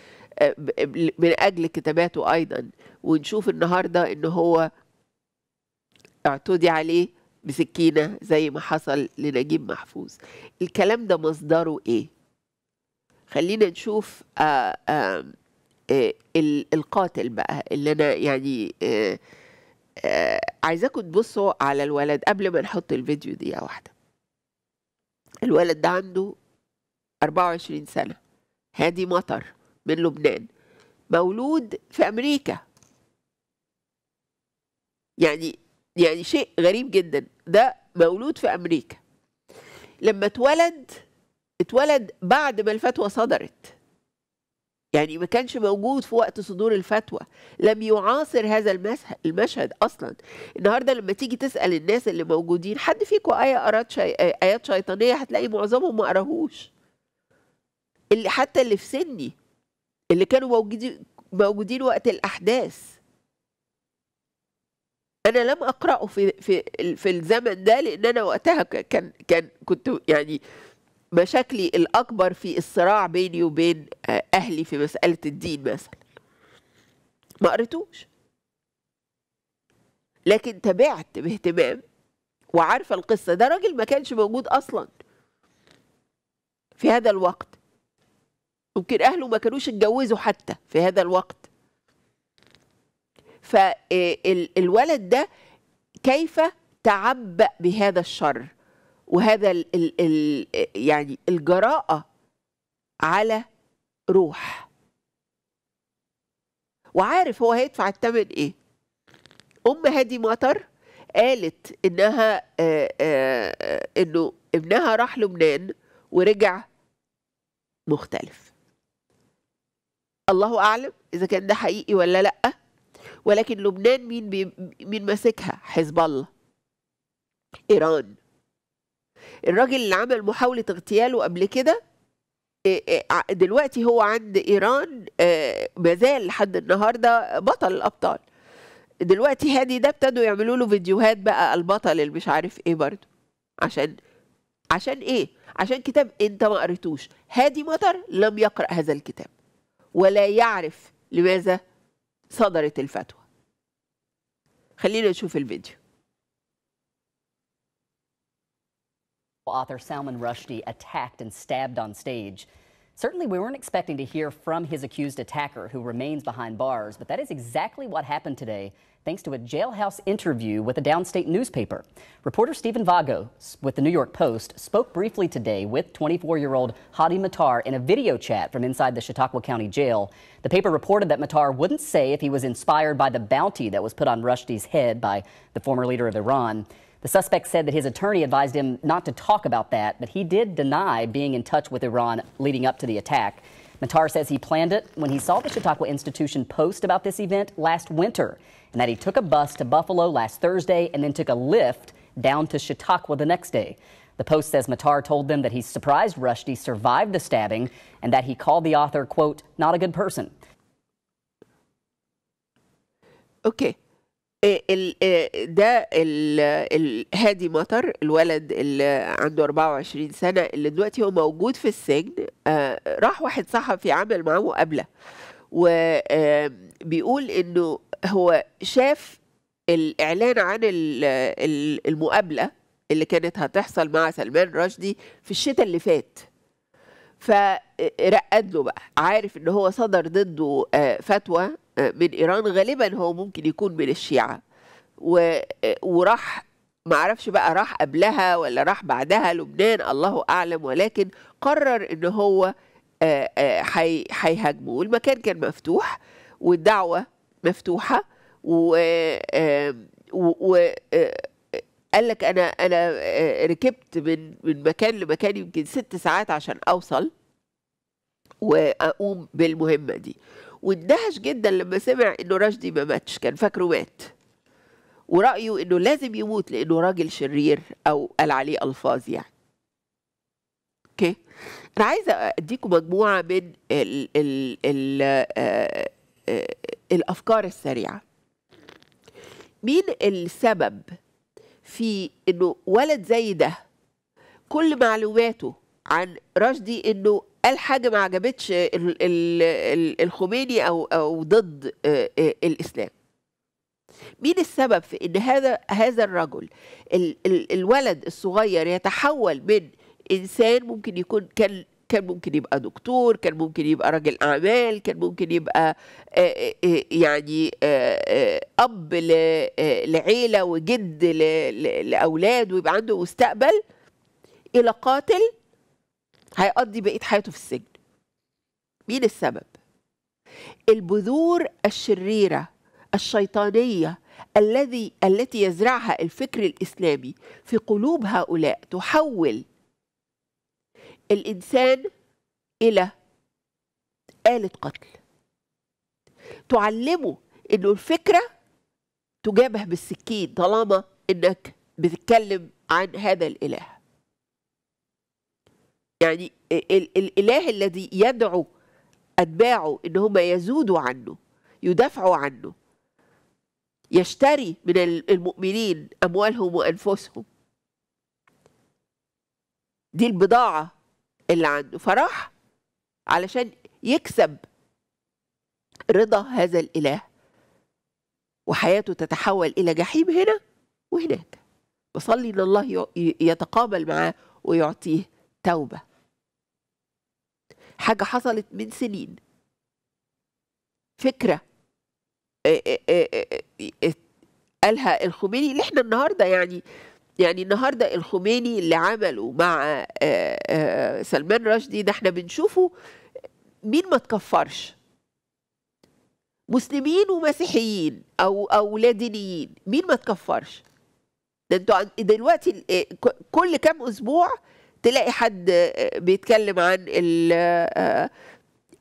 من اجل كتاباته ايضا ونشوف النهارده ان هو اعتدي عليه بسكينة زي ما حصل لنجيب محفوظ الكلام ده مصدره ايه خلينا نشوف آآ آه، آآ آه، آآ آه، القاتل بقى اللي انا يعني عايزاكم تبصوا على الولد قبل ما نحط الفيديو دي واحدة الولد ده عنده 24 سنة هادي مطر من لبنان مولود في أمريكا يعني يعني شيء غريب جدا ده مولود في أمريكا لما اتولد اتولد بعد ما الفتوى صدرت يعني ما كانش موجود في وقت صدور الفتوى لم يعاصر هذا المشهد اصلا النهارده لما تيجي تسال الناس اللي موجودين حد فيكم ايه قرات شي... ايات شيطانيه هتلاقي معظمهم ما قراهوش اللي حتى اللي في سني اللي كانوا موجودين موجودين وقت الاحداث انا لم اقراه في في في الزمن ده لان انا وقتها كان كان كنت يعني مشاكلي الاكبر في الصراع بيني وبين آه، اهلي في مساله الدين مثلا ما قريتوش لكن تابعت باهتمام وعارفه القصه ده راجل ما كانش موجود اصلا في هذا الوقت ممكن اهله ما كانوش اتجوزوا حتى في هذا الوقت فالولد ده كيف تعبأ بهذا الشر وهذا ال ال الـ يعني الجراءة على روح وعارف هو هيدفع الثمن ايه ام هادي مطر قالت انها آآ آآ انه ابنها راح لبنان ورجع مختلف الله اعلم اذا كان ده حقيقي ولا لا ولكن لبنان مين بي مين ماسكها حزب الله ايران الراجل اللي عمل محاولة اغتياله قبل كده دلوقتي هو عند ايران مازال لحد النهارده بطل الابطال دلوقتي هادي ده ابتدوا يعملوا له فيديوهات بقى البطل اللي مش عارف ايه برضه عشان عشان ايه عشان كتاب انت ما قريتوش هادي مطر لم يقرا هذا الكتاب ولا يعرف لماذا صدرت الفتوى خلينا نشوف الفيديو Author Salman Rushdie attacked and stabbed on stage. Certainly, we weren't expecting to hear from his accused attacker, who remains behind bars, but that is exactly what happened today thanks to a jailhouse interview with a downstate newspaper. Reporter Stephen Vago with the New York Post spoke briefly today with 24 year old Hadi Matar in a video chat from inside the Chautauqua County Jail. The paper reported that Matar wouldn't say if he was inspired by the bounty that was put on Rushdie's head by the former leader of Iran. The suspect said that his attorney advised him not to talk about that, but he did deny being in touch with Iran leading up to the attack. Matar says he planned it when he saw the Chautauqua Institution post about this event last winter and that he took a bus to Buffalo last Thursday and then took a lift down to Chautauqua the next day. The Post says Matar told them that he surprised Rushdie survived the stabbing and that he called the author, quote, not a good person. Okay, آه، آه، ده هادي مطر الولد اللي عنده 24 سنة اللي دلوقتي هو موجود في السجن آه، راح واحد صحفي عمل معاه مقابلة وبيقول انه هو شاف الاعلان عن المقابلة اللي كانت هتحصل مع سلمان رشدي في الشتاء اللي فات فرقد له بقى عارف ان هو صدر ضده فتوى آه، من ايران غالبا هو ممكن يكون من الشيعه و... آه، وراح معرفش بقى راح قبلها ولا راح بعدها لبنان الله اعلم ولكن قرر ان هو هيهاجمه آه، والمكان كان مفتوح والدعوه مفتوحه و قال لك انا انا ركبت من من مكان لمكان يمكن ست ساعات عشان اوصل واقوم بالمهمه دي واندهش جدا لما سمع انه رشدي ما ماتش كان فاكره مات ورأيه انه لازم يموت لانه راجل شرير او قال عليه الفاظ يعني اوكي انا عايزه اديكم مجموعه من ال ال ال الـ آه، الـ آه، الافكار السريعه مين السبب في انه ولد زي ده كل معلوماته عن رشدي انه قال حاجه ما عجبتش الخميني او او ضد آه، آه، الاسلام مين السبب في ان هذا هذا الرجل الولد الصغير يتحول من انسان ممكن يكون كان كان ممكن يبقى دكتور كان ممكن يبقى راجل اعمال كان ممكن يبقى آه، يعني اب لعيله وجد لاولاد ويبقى عنده مستقبل الى قاتل هيقضي بقيه حياته في السجن مين السبب البذور الشريره الشيطانيه الذي التي يزرعها الفكر الاسلامي في قلوب هؤلاء تحول الانسان الى آلة قتل تعلمه انه الفكرة تجابه بالسكين طالما انك بتتكلم عن هذا الاله يعني الاله الذي يدعو اتباعه ان هم يزودوا عنه يدافعوا عنه يشتري من المؤمنين اموالهم وانفسهم دي البضاعه اللي عنده فراح علشان يكسب رضا هذا الاله وحياته تتحول الى جحيم هنا وهناك بصلي ان الله يتقابل معاه ويعطيه توبه حاجه حصلت من سنين فكره آه، آه، آه، قالها الخميني اللي احنا النهارده يعني يعني النهارده الخميني اللي عمله مع سلمان رشدي ده احنا بنشوفه مين ما تكفرش مسلمين ومسيحيين او او لا دينيين مين ما تكفرش ده انتوا دلوقتي كل كام اسبوع تلاقي حد آه، بيتكلم عن آه،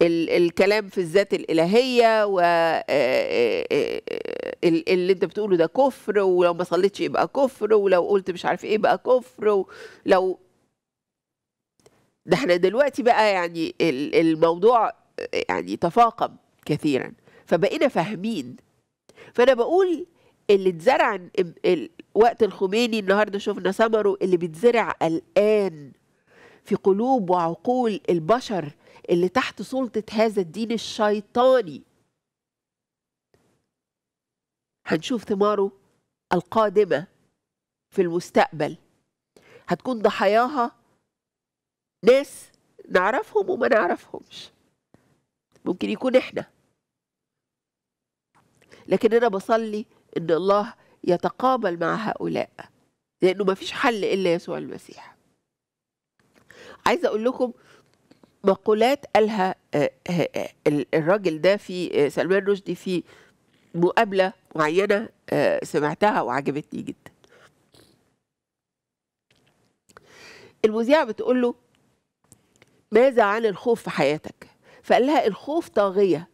ال الكلام في الذات الإلهية و آه، اللي انت بتقوله ده كفر ولو ما صليتش يبقى كفر ولو قلت مش عارف ايه بقى كفر ولو ده احنا دلوقتي بقى يعني الموضوع يعني تفاقم كثيرا فبقينا فاهمين فانا بقول اللي اتزرع وقت الخميني النهارده شفنا ثمره اللي بيتزرع الآن في قلوب وعقول البشر اللي تحت سلطة هذا الدين الشيطاني هنشوف ثماره القادمة في المستقبل هتكون ضحاياها ناس نعرفهم وما نعرفهمش ممكن يكون احنا لكن انا بصلي ان الله يتقابل مع هؤلاء لأنه ما فيش حل إلا يسوع المسيح عايزة أقول لكم مقولات قالها آه، آه، آه، الراجل ده في سلمان رشدي في مقابلة معينة سمعتها وعجبتني جدا المذيعة بتقول له ماذا عن الخوف في حياتك فقال لها الخوف طاغية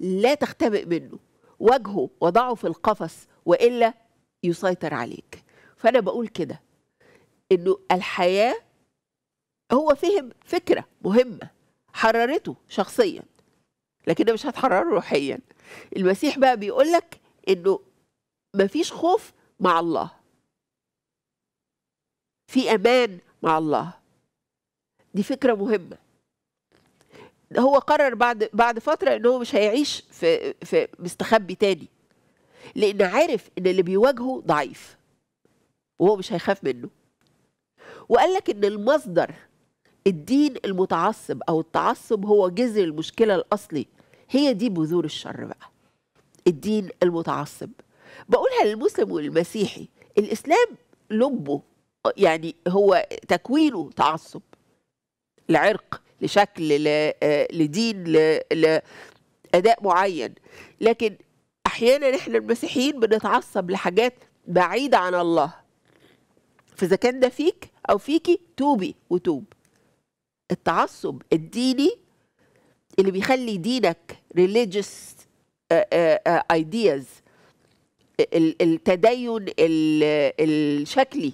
لا تختبئ منه واجهه وضعه في القفص والا يسيطر عليك فانا بقول كده انه الحياه هو فهم فكره مهمه حررته شخصيا لكن مش هتحرره روحيا المسيح بقى بيقول لك انه ما فيش خوف مع الله في امان مع الله دي فكره مهمه هو قرر بعد بعد فتره ان هو مش هيعيش في في مستخبي تاني لان عارف ان اللي بيواجهه ضعيف وهو مش هيخاف منه وقال لك ان المصدر الدين المتعصب او التعصب هو جذر المشكله الاصلي هي دي بذور الشر بقى الدين المتعصب بقولها للمسلم والمسيحي الاسلام لبه يعني هو تكوينه تعصب لعرق لشكل آه، لدين لاداء معين لكن احيانا احنا المسيحيين بنتعصب لحاجات بعيده عن الله فاذا كان ده فيك او فيكي توبي وتوب التعصب الديني اللي بيخلي دينك religious آه، آه، آه، ideas التدين الشكلي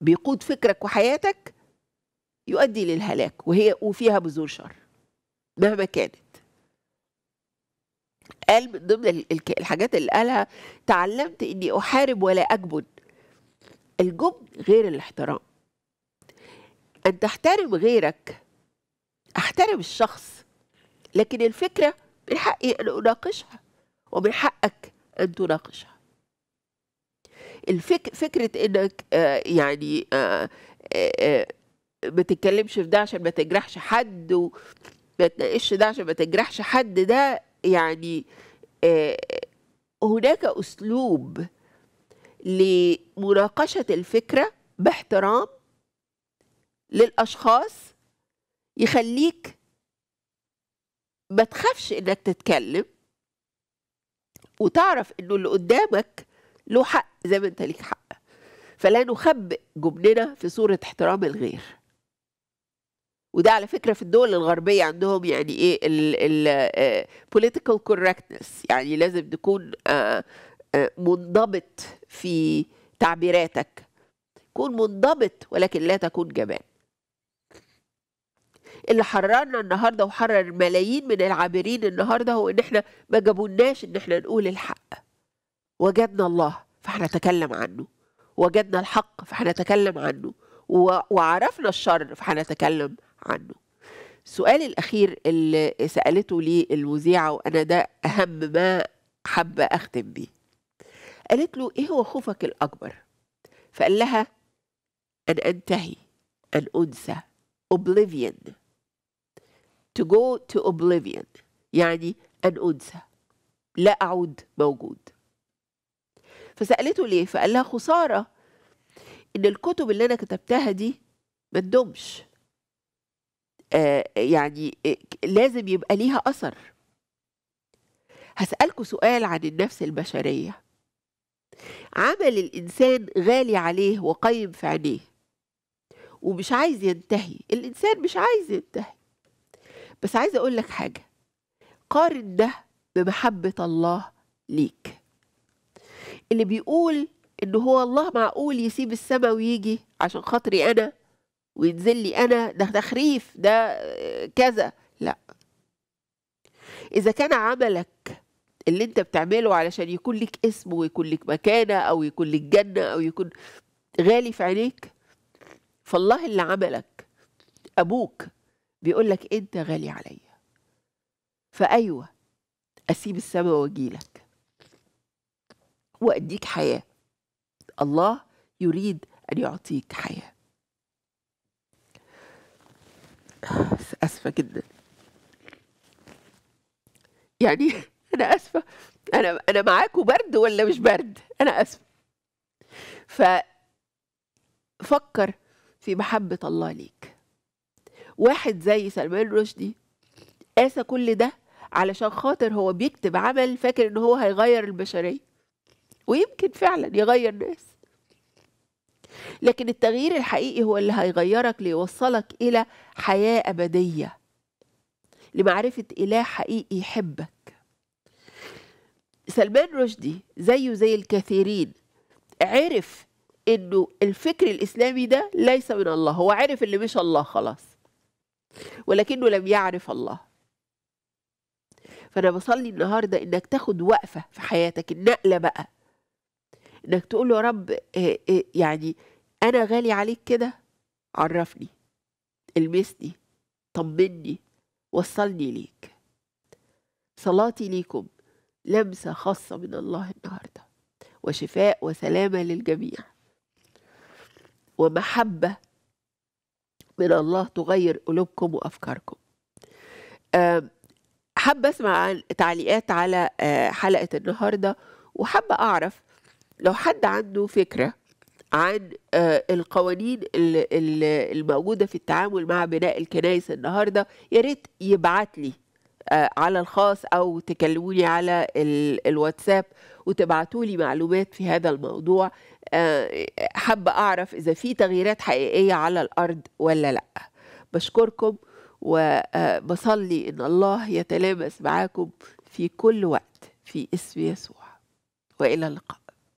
بيقود فكرك وحياتك يؤدي للهلاك وهي وفيها بذور شر مهما كانت قال من ضمن الحاجات اللي قالها تعلمت اني احارب ولا اجبن الجبن غير الاحترام ان تحترم غيرك احترم الشخص لكن الفكره من حقي ان اناقشها ومن حقك ان تناقشها الفك فكره انك آه يعني آه آه, آه، ما تتكلمش في ده عشان ما تجرحش حد وما تناقش ده عشان ما تجرحش حد ده يعني آه، هناك اسلوب لمناقشه الفكره باحترام للاشخاص يخليك ما تخافش انك تتكلم وتعرف انه اللي قدامك له حق زي ما انت ليك حق فلا نخبئ جبننا في صوره احترام الغير وده على فكره في الدول الغربيه عندهم يعني ايه ال آه، political correctness يعني لازم تكون آه، آه، منضبط في تعبيراتك كون منضبط ولكن لا تكون جبان اللي حررنا النهارده وحرر ملايين من العابرين النهارده هو ان احنا ما جابولناش ان احنا نقول الحق وجدنا الله نتكلم عنه وجدنا الحق نتكلم عنه وعرفنا الشر عنه عنه السؤال الأخير اللي سألته لي الوزيعة وأنا ده أهم ما حابة أختم بيه قالت له إيه هو خوفك الأكبر فقال لها أن أنتهي أن أنسى oblivion to go to oblivion يعني أن أنسى لا أعود موجود فسألته ليه فقال لها خسارة إن الكتب اللي أنا كتبتها دي ما تدومش آه، يعني آه، لازم يبقى ليها أثر هسألكوا سؤال عن النفس البشرية عمل الإنسان غالي عليه وقيم في عينيه ومش عايز ينتهي الإنسان مش عايز ينتهي بس عايز أقول لك حاجة قارن ده بمحبة الله ليك اللي بيقول إن هو الله معقول يسيب السماء ويجي عشان خاطري أنا وينزل لي أنا ده تخريف ده آه، كذا لا إذا كان عملك اللي أنت بتعمله علشان يكون لك اسم ويكون لك مكانة أو يكون لك جنة أو يكون غالي في عينيك فالله اللي عملك أبوك بيقول لك أنت غالي عليا فأيوه أسيب السماء وأجيلك وأديك حياة الله يريد أن يعطيك حياه آه، آسفة جدا يعني أنا آسفة أنا أنا معاكوا برد ولا مش برد أنا آسفة ففكر في محبة الله ليك واحد زي سلمان رشدي قاسى كل ده علشان خاطر هو بيكتب عمل فاكر ان هو هيغير البشرية ويمكن فعلا يغير ناس لكن التغيير الحقيقي هو اللي هيغيرك ليوصلك إلى حياة أبدية لمعرفة إله حقيقي يحبك سلمان رشدي زيه زي الكثيرين عرف انه الفكر الاسلامي ده ليس من الله هو عرف اللي مش الله خلاص ولكنه لم يعرف الله فانا بصلي النهارده انك تاخد وقفه في حياتك النقله بقى انك تقول له يا رب آه، آه، يعني انا غالي عليك كده عرفني المسني طمني وصلني ليك صلاتي ليكم لمسة خاصة من الله النهاردة وشفاء وسلامة للجميع ومحبة من الله تغير قلوبكم وأفكاركم حابة أسمع عن تعليقات على آه، حلقة النهاردة وحابة أعرف لو حد عنده فكرة عن آه، القوانين الموجودة في التعامل مع بناء الكنائس النهاردة يا ريت يبعت لي آه، على الخاص أو تكلموني على الواتساب وتبعتوا لي معلومات في هذا الموضوع آه، حابة أعرف إذا في تغييرات حقيقية على الأرض ولا لأ بشكركم وبصلي إن الله يتلامس معاكم في كل وقت في اسم يسوع وإلى اللقاء